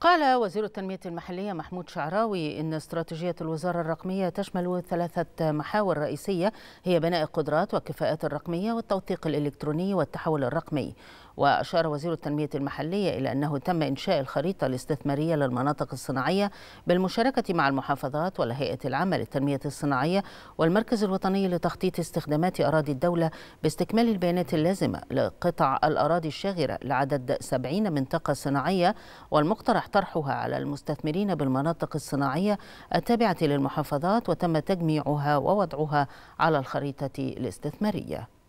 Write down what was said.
قال وزير التنمية المحلية محمود شعراوي إن استراتيجية الوزارة الرقمية تشمل ثلاثة محاور رئيسية هي بناء القدرات والكفاءات الرقمية والتوثيق الإلكتروني والتحول الرقمي وأشار وزير التنمية المحلية إلى أنه تم إنشاء الخريطة الاستثمارية للمناطق الصناعية بالمشاركة مع المحافظات والهيئة العامة للتنمية الصناعية والمركز الوطني لتخطيط استخدامات أراضي الدولة باستكمال البيانات اللازمة لقطع الأراضي الشاغرة لعدد 70 منطقة صناعية والمقترح طرحها على المستثمرين بالمناطق الصناعية التابعة للمحافظات وتم تجميعها ووضعها على الخريطة الاستثمارية